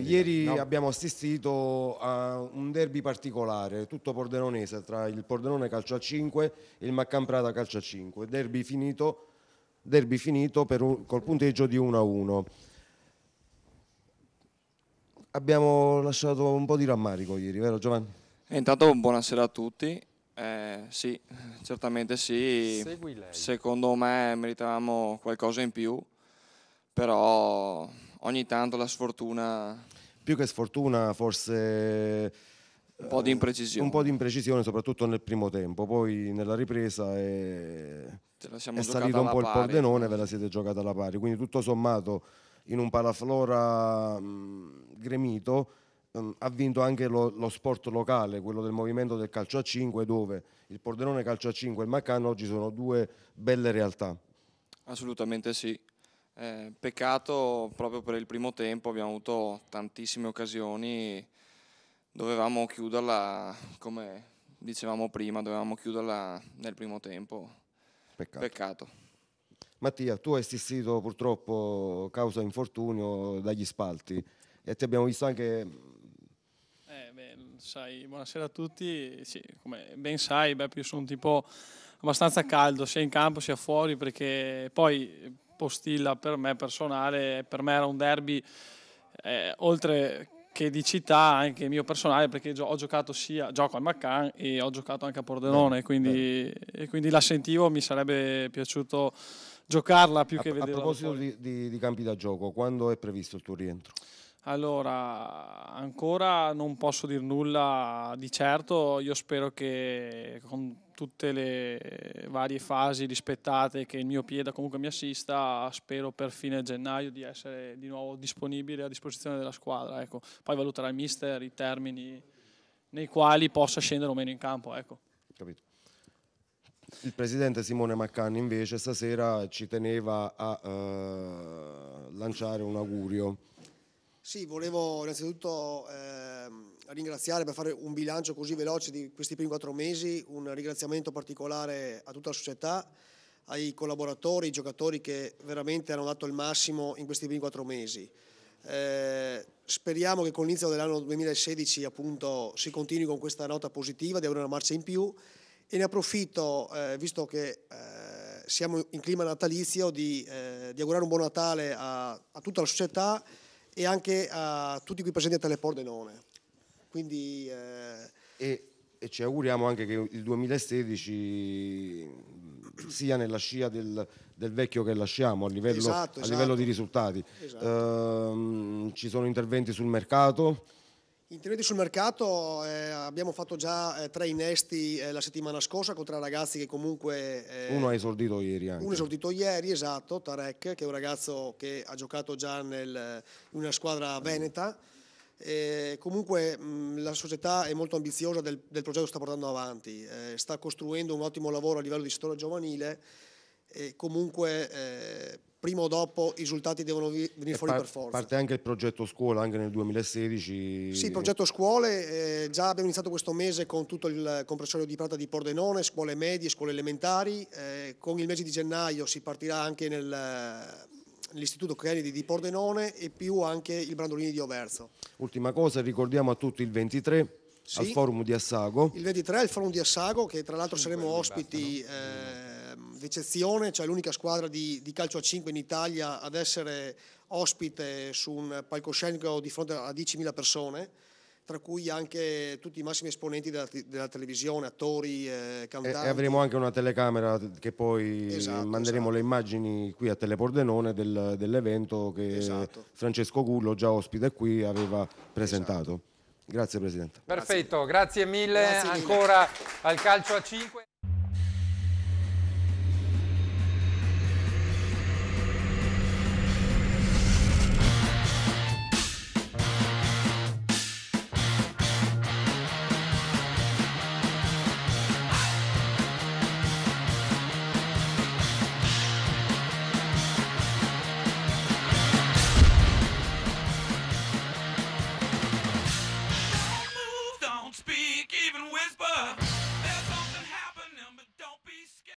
Ieri no. abbiamo assistito a un derby particolare, tutto pordenonese, tra il Pordenone calcio a 5 e il Prata calcio a 5. Derby finito, derby finito un, col punteggio di 1 a 1. Abbiamo lasciato un po' di rammarico ieri, vero Giovanni? E eh, intanto buonasera a tutti. Eh, sì, certamente sì. Secondo me meritavamo qualcosa in più, però ogni tanto la sfortuna... Più che sfortuna, forse... Un po' di eh, imprecisione. Un po' di imprecisione, soprattutto nel primo tempo. Poi nella ripresa è, è salito un po' il Pordenone, ve la siete giocata alla pari. Quindi tutto sommato in un palaflora mh, mm, gremito mh, mm, ha vinto anche lo, lo, sport locale, quello del movimento del calcio a 5, dove il Pordenone calcio a 5 e il Maccano oggi sono due belle realtà. Assolutamente sì. Eh, peccato proprio per il primo tempo, abbiamo avuto tantissime occasioni, dovevamo chiuderla come dicevamo prima, dovevamo chiuderla nel primo tempo. Peccato. Peccato. Mattia, tu hai assistito purtroppo causa infortunio dagli spalti e ti abbiamo visto anche... Mm, eh, beh, sai, buonasera a tutti, sì, come ben sai Beppe io sono un tipo abbastanza caldo sia in campo sia fuori perché poi postilla per me personale, per me era un derby eh, oltre che di città anche mio personale perché ho giocato sia gioco al Maccan e ho giocato anche a Pordenone, quindi, quindi la sentivo, mi sarebbe piaciuto giocarla più a, che vederla. A proposito di, di, di campi da gioco, quando è previsto il tuo rientro? Allora, ancora non posso dire nulla di certo, io spero che con tutte le varie fasi rispettate che il mio piede comunque mi assista, spero per fine gennaio di essere di nuovo disponibile a disposizione della squadra. Ecco. Poi valuterà il mister i termini nei quali possa scendere o meno in campo. Ecco. Capito. Il presidente Simone Maccani invece stasera ci teneva a eh, lanciare un augurio. Sì, volevo innanzitutto eh ringraziare per fare un bilancio così veloce di questi primi quattro mesi, un ringraziamento particolare a tutta la società, ai collaboratori, ai giocatori che veramente hanno dato il massimo in questi primi quattro mesi. Eh, speriamo che con l'inizio dell'anno 2016 appunto si continui con questa nota positiva di avere una marcia in più e ne approfitto, eh, visto che eh, siamo in clima natalizio, di, eh, di, augurare un buon Natale a, a tutta la società e anche a tutti qui presenti a Teleport Denone. Quindi, eh... e, e, ci auguriamo anche che il 2016 sia nella scia del, del vecchio che lasciamo a livello, esatto, a livello di esatto. risultati. Esatto. Ehm, ci sono interventi sul mercato. Interventi sul mercato, eh, abbiamo fatto già eh, tre innesti eh, la settimana scorsa con tre ragazzi che comunque... Eh, uno ha esordito ieri anche. Uno ha esordito ieri, esatto, Tarek, che è un ragazzo che ha giocato già in una squadra mm. veneta e comunque mh, mm, la società è molto ambiziosa del, del progetto che sta portando avanti, eh, sta costruendo un ottimo lavoro a livello di settore giovanile e comunque eh, prima o dopo i risultati devono vi, venire fuori per forza. Parte anche il progetto scuola, anche nel 2016. Sì, il progetto scuole, eh, già abbiamo iniziato questo mese con tutto il compressorio di Prata di Pordenone, scuole medie, scuole elementari, eh, con il mese di gennaio si partirà anche nel l'Istituto Kennedy di Pordenone e più anche il Brandolini di Overzo. Ultima cosa, ricordiamo a tutti il 23 sì, al forum di Assago. Il 23 al forum di Assago, che tra l'altro saremo ospiti eh, d'eccezione, cioè l'unica squadra di, di, calcio a 5 in Italia ad essere ospite su un palcoscenico di fronte a 10.000 persone tra cui anche tutti i massimi esponenti della, della televisione, attori, eh, cantanti. E, avremo anche una telecamera che poi esatto, manderemo esatto. le immagini qui a Telepordenone del, dell'evento che esatto. Francesco Gullo, già ospite qui, aveva presentato. Esatto. Grazie Presidente. Perfetto, grazie mille, grazie mille. ancora al calcio a 5.